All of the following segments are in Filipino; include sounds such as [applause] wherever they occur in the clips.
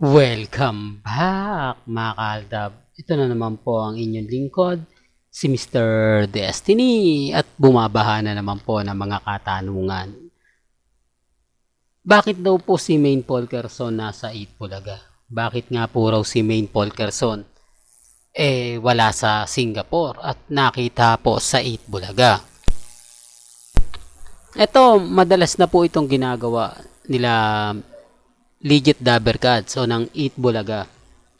Welcome back mga kaldab. Ito na naman po ang inyong lingkod, si Mr. Destiny at bumabaha na naman po ng mga katanungan. Bakit daw po si Main Paul Carson nasa 8 Bulaga? Bakit nga po raw si Main Paul Carson eh wala sa Singapore at nakita po sa 8 Bulaga? Ito, madalas na po itong ginagawa nila Legit Dabercat So, ng 8 Bulaga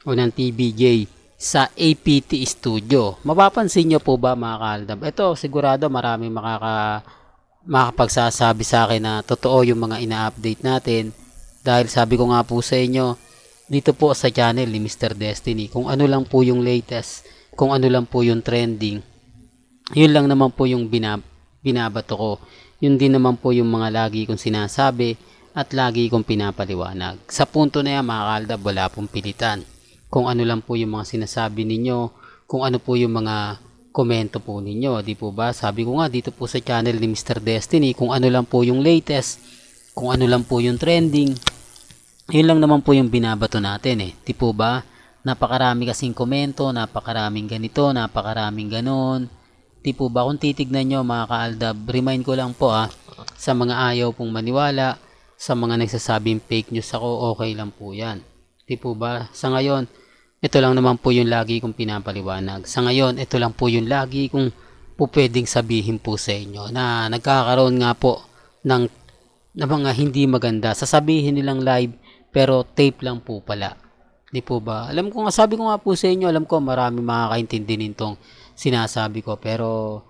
o ng TBJ sa APT Studio. Mapapansin nyo po ba mga kaaldab? Ito sigurado maraming makaka, makapagsasabi sa akin na totoo yung mga ina-update natin dahil sabi ko nga po sa inyo dito po sa channel ni Mr. Destiny kung ano lang po yung latest kung ano lang po yung trending yun lang naman po yung binab binabato ko yun din naman po yung mga lagi kong sinasabi at lagi kong pinapaliwanag. Sa punto na yan mga kaldab, wala pong pilitan. Kung ano lang po yung mga sinasabi ninyo, kung ano po yung mga komento po ninyo, di po ba? Sabi ko nga dito po sa channel ni Mr. Destiny, kung ano lang po yung latest, kung ano lang po yung trending, yun lang naman po yung binabato natin eh, di po ba? Napakarami kasing komento, napakaraming ganito, napakaraming ganon. Di po ba? Kung titignan nyo mga kaaldab, remind ko lang po ah, sa mga ayaw pong maniwala, sa mga nagsasabing fake news ako, okay lang po yan. Di po ba? Sa ngayon, ito lang naman po yung lagi kong pinapaliwanag. Sa ngayon, ito lang po yung lagi kong po pwedeng sabihin po sa inyo na nagkakaroon nga po ng, ng mga hindi maganda. Sasabihin nilang live pero tape lang po pala. Di po ba? Alam ko nga, sabi ko nga po sa inyo, alam ko marami makakaintindi nitong sinasabi ko pero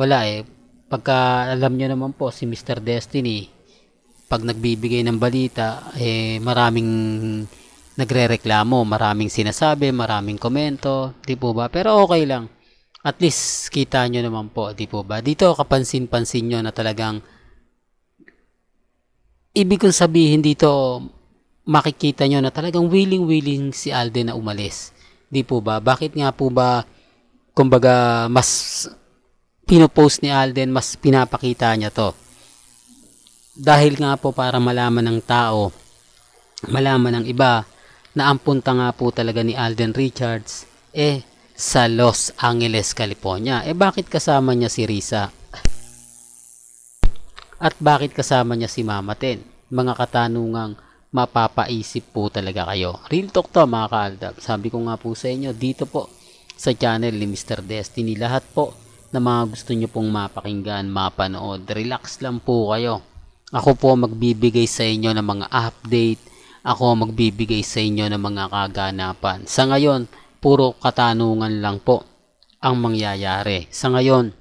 wala eh. Pagka alam nyo naman po si Mr. Destiny, pag nagbibigay ng balita, eh, maraming nagrereklamo, maraming sinasabi, maraming komento, di po ba? Pero okay lang. At least kita nyo naman po, di po ba? Dito kapansin-pansin nyo na talagang ibig kong sabihin dito makikita nyo na talagang willing-willing si Alden na umalis. Di po ba? Bakit nga po ba kumbaga mas pinopost ni Alden, mas pinapakita niya to? Dahil nga po para malaman ng tao, malaman ng iba, na ang punta nga po talaga ni Alden Richards, eh, sa Los Angeles, California. Eh, bakit kasama niya si Risa? At bakit kasama niya si Mama Ten? Mga katanungang mapapaisip po talaga kayo. Real talk to mga kaaldab. Sabi ko nga po sa inyo, dito po sa channel ni Mr. Destiny, lahat po na mga gusto nyo pong mapakinggan, mapanood. Relax lang po kayo. Ako po magbibigay sa inyo ng mga update. Ako magbibigay sa inyo ng mga kaganapan. Sa ngayon, puro katanungan lang po ang mangyayari. Sa ngayon,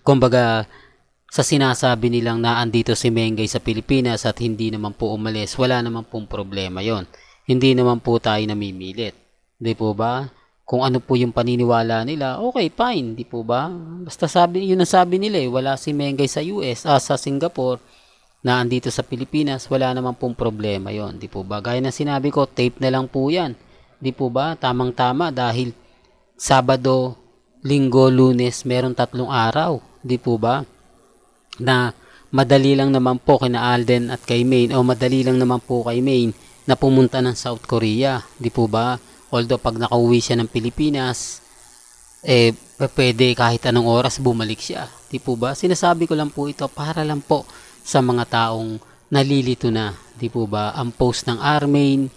kumbaga sa sinasabi nilang naandito si Mengay sa Pilipinas at hindi naman po umalis, wala naman pong problema yon. Hindi naman po tayo namimilit. Hindi po ba? Kung ano po yung paniniwala nila, okay, fine, di po ba? Basta sabi, yun ang sabi nila eh, wala si Mengay sa US, ah, sa Singapore, na andito sa Pilipinas, wala naman pong problema yon Di po ba? Gaya na sinabi ko, tape na lang po yan. Di po ba? Tamang-tama dahil Sabado, Linggo, Lunes, meron tatlong araw. Di po ba? Na madali lang naman po kina Alden at kay Maine o madali lang naman po kay Maine na pumunta ng South Korea. Di po ba? Although pag nakauwi siya ng Pilipinas, eh pwede kahit anong oras bumalik siya. Di po ba? Sinasabi ko lang po ito para lang po sa mga taong nalilito na. Di po ba? Ang post ng Armain,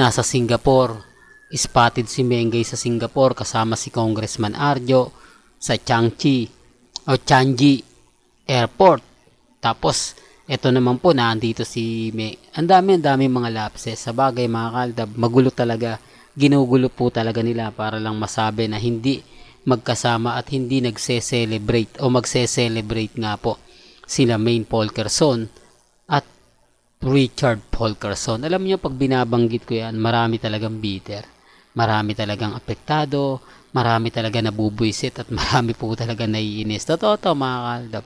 nasa Singapore, Spotted si Mengay sa Singapore kasama si Congressman Arjo sa Changchi o Changi Airport. Tapos, ito naman po, naandito si May. Ang dami, ang dami mga lapses. Sa bagay, mga kaldab, magulo talaga. Ginugulo po talaga nila para lang masabi na hindi magkasama at hindi nagse-celebrate o magse-celebrate nga po sila Main Polkerson at Richard Polkerson. Alam niyo pag binabanggit ko yan, marami talagang bitter. Marami talagang apektado, marami talaga nabubwisit at [laughs] marami po talaga naiinis. Totoo to mga kaldap.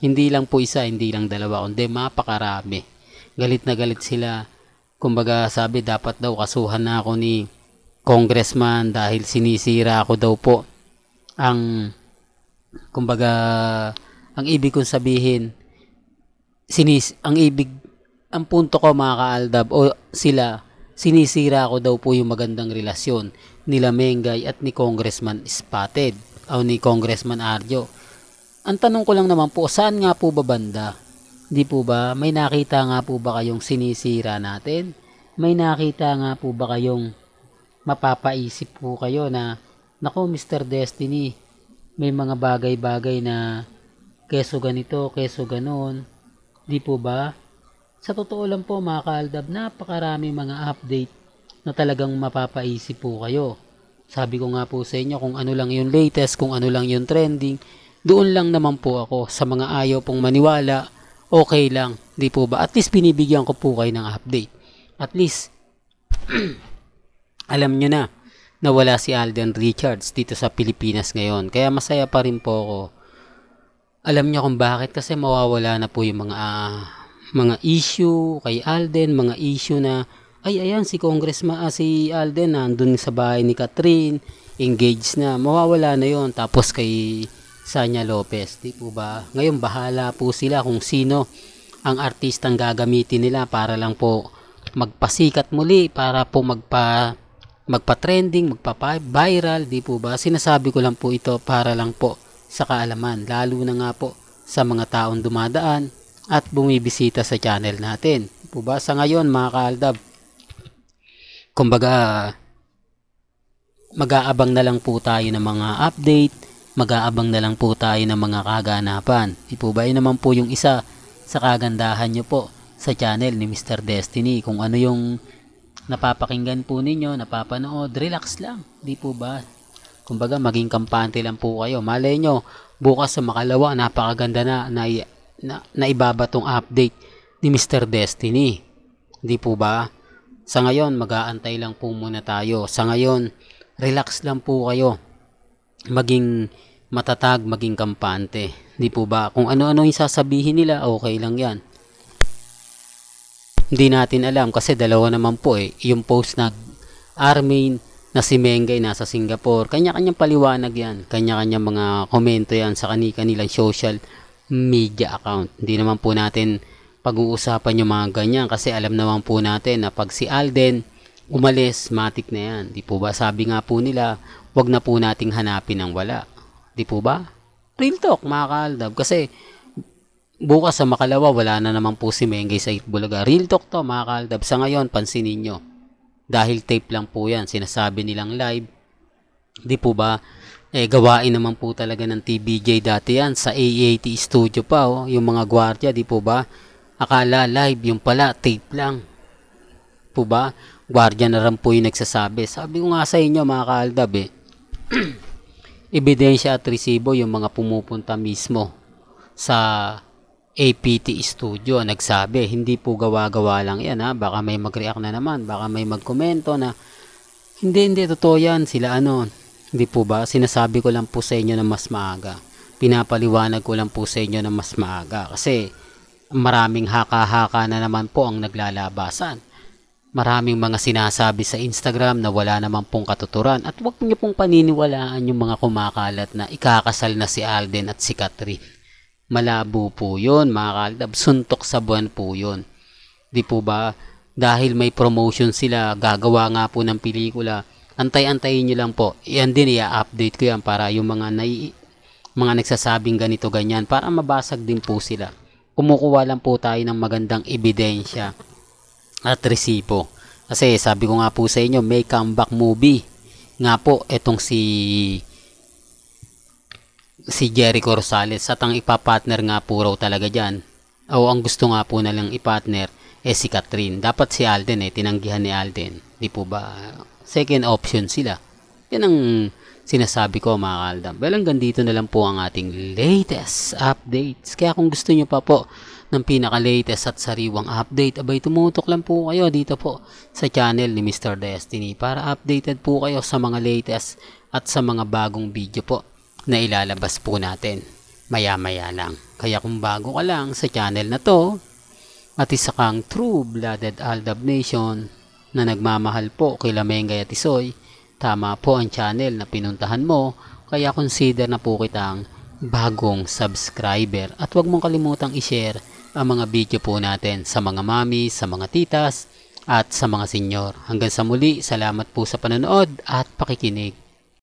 Hindi lang po isa, hindi lang dalawa, kundi mapakarami. Galit na galit sila. Kumbaga sabi dapat daw kasuhan na ako ni congressman dahil sinisira ako daw po ang kumbaga ang ibig kong sabihin, sinis, ang ibig, ang punto ko mga kaaldab, o sila, sinisira ko daw po yung magandang relasyon nila Mengay at ni Congressman Spotted o ni Congressman Arjo. Ang tanong ko lang naman po, saan nga po ba banda? Di po ba, may nakita nga po ba kayong sinisira natin? May nakita nga po ba kayong mapapaisip po kayo na, nako Mr. Destiny, may mga bagay-bagay na keso ganito, keso ganon. Di po ba? Sa totoo lang po mga kaaldab, napakarami mga update na talagang mapapaisip po kayo. Sabi ko nga po sa inyo kung ano lang yung latest, kung ano lang yung trending, doon lang naman po ako sa mga ayaw pong maniwala, okay lang, di po ba? At least binibigyan ko po kayo ng update. At least, [clears throat] alam nyo na na wala si Alden Richards dito sa Pilipinas ngayon. Kaya masaya pa rin po ako alam niya kung bakit kasi mawawala na po yung mga uh, mga issue kay Alden, mga issue na ay ayan si Congressman uh, ah, si Alden nandun sa bahay ni Catherine, engaged na, mawawala na yon tapos kay Sanya Lopez, di po ba? Ngayon bahala po sila kung sino ang artistang gagamitin nila para lang po magpasikat muli para po magpa magpa-trending, magpa-viral, di po ba? Sinasabi ko lang po ito para lang po sa kaalaman lalo na nga po sa mga taong dumadaan at bumibisita sa channel natin. Ano po ba sa ngayon mga kaaldab? Kumbaga mag-aabang na lang po tayo ng mga update, mag-aabang na lang po tayo ng mga kaganapan. Ipo ba yun naman po yung isa sa kagandahan nyo po sa channel ni Mr. Destiny. Kung ano yung napapakinggan po ninyo, napapanood, relax lang. Di po ba? Kumbaga, maging kampante lang po kayo. Malay nyo, bukas sa makalawa, napakaganda na, na, na, na ibabatong update ni Mr. Destiny. Hindi po ba? Sa ngayon, mag-aantay lang po muna tayo. Sa ngayon, relax lang po kayo. Maging matatag, maging kampante. Hindi po ba? Kung ano-ano yung sasabihin nila, okay lang yan. Hindi natin alam kasi dalawa naman po eh. Yung post na Armin na si Mengay nasa Singapore. Kanya-kanyang paliwanag yan. Kanya-kanyang mga komento yan sa kanilang social media account. Hindi naman po natin pag-uusapan yung mga ganyan kasi alam naman po natin na pag si Alden umalis, matik na yan. Di po ba? Sabi nga po nila, wag na po nating hanapin ang wala. Di po ba? Real talk mga kaaldab. Kasi bukas sa makalawa, wala na naman po si Mengay sa Itbulaga. Real talk to mga kaaldab. Sa ngayon, pansinin nyo dahil tape lang po yan, sinasabi nilang live. Di po ba, eh, gawain naman po talaga ng TBJ dati yan sa AAT studio pa oh, yung mga gwardiya di po ba akala live yung pala tape lang po ba gwardiya na rin po yung nagsasabi sabi ko nga sa inyo mga kaaldab eh [clears throat] ebidensya at resibo yung mga pumupunta mismo sa APT Studio nagsabi, hindi po gawa-gawa lang yan ha, baka may mag-react na naman, baka may magkomento na hindi, hindi, totoo yan, sila ano, hindi po ba, sinasabi ko lang po sa inyo na mas maaga, pinapaliwanag ko lang po sa inyo na mas maaga, kasi maraming haka-haka na naman po ang naglalabasan. Maraming mga sinasabi sa Instagram na wala naman pong katuturan at huwag niyo pong paniniwalaan yung mga kumakalat na ikakasal na si Alden at si Catherine malabo po yun mga kaldab. Suntok sa buwan po yun. Di po ba dahil may promotion sila, gagawa nga po ng pelikula. Antay-antayin nyo lang po. Yan din, i-update ko yan para yung mga nai mga nagsasabing ganito ganyan para mabasag din po sila. Kumukuha lang po tayo ng magandang ebidensya at resibo. Kasi sabi ko nga po sa inyo, may comeback movie nga po itong si si Jericho Rosales at ang ipapartner nga po raw talaga dyan o ang gusto nga po nalang ipartner eh si Catherine. Dapat si Alden eh, tinanggihan ni Alden. Di po ba? Second option sila. Yan ang sinasabi ko mga kaaldam. Well, hanggang dito na lang po ang ating latest updates. Kaya kung gusto nyo pa po ng pinaka-latest at sariwang update, abay tumutok lang po kayo dito po sa channel ni Mr. Destiny para updated po kayo sa mga latest at sa mga bagong video po na ilalabas po natin maya-maya lang. Kaya kung bago ka lang sa channel na to, at isa kang true-blooded Aldab Nation na nagmamahal po kay Lamengay at Isoy, tama po ang channel na pinuntahan mo, kaya consider na po kitang bagong subscriber. At huwag mong kalimutang i-share ang mga video po natin sa mga mami, sa mga titas, at sa mga senyor. Hanggang sa muli, salamat po sa panonood at pakikinig.